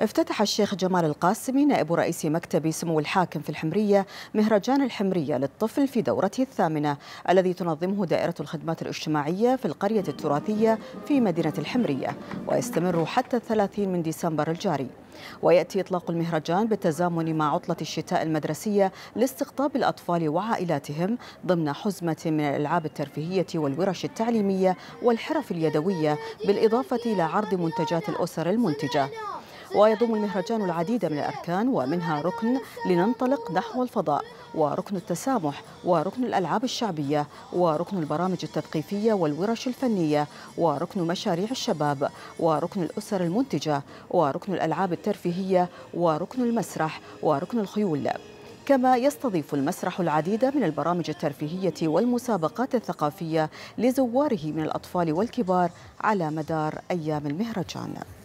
افتتح الشيخ جمال القاسمي نائب رئيس مكتب سمو الحاكم في الحمرية مهرجان الحمرية للطفل في دورته الثامنة الذي تنظمه دائرة الخدمات الاجتماعية في القرية التراثية في مدينة الحمرية ويستمر حتى الثلاثين من ديسمبر الجاري ويأتي إطلاق المهرجان بالتزامن مع عطلة الشتاء المدرسية لاستقطاب الأطفال وعائلاتهم ضمن حزمة من الألعاب الترفيهية والورش التعليمية والحرف اليدوية بالإضافة إلى عرض منتجات الأسر المنتجة ويضم المهرجان العديد من الأركان ومنها ركن لننطلق نحو الفضاء وركن التسامح وركن الألعاب الشعبية وركن البرامج التثقيفية والورش الفنية وركن مشاريع الشباب وركن الأسر المنتجة وركن الألعاب الترفيهية وركن المسرح وركن الخيول كما يستضيف المسرح العديد من البرامج الترفيهية والمسابقات الثقافية لزواره من الأطفال والكبار على مدار أيام المهرجان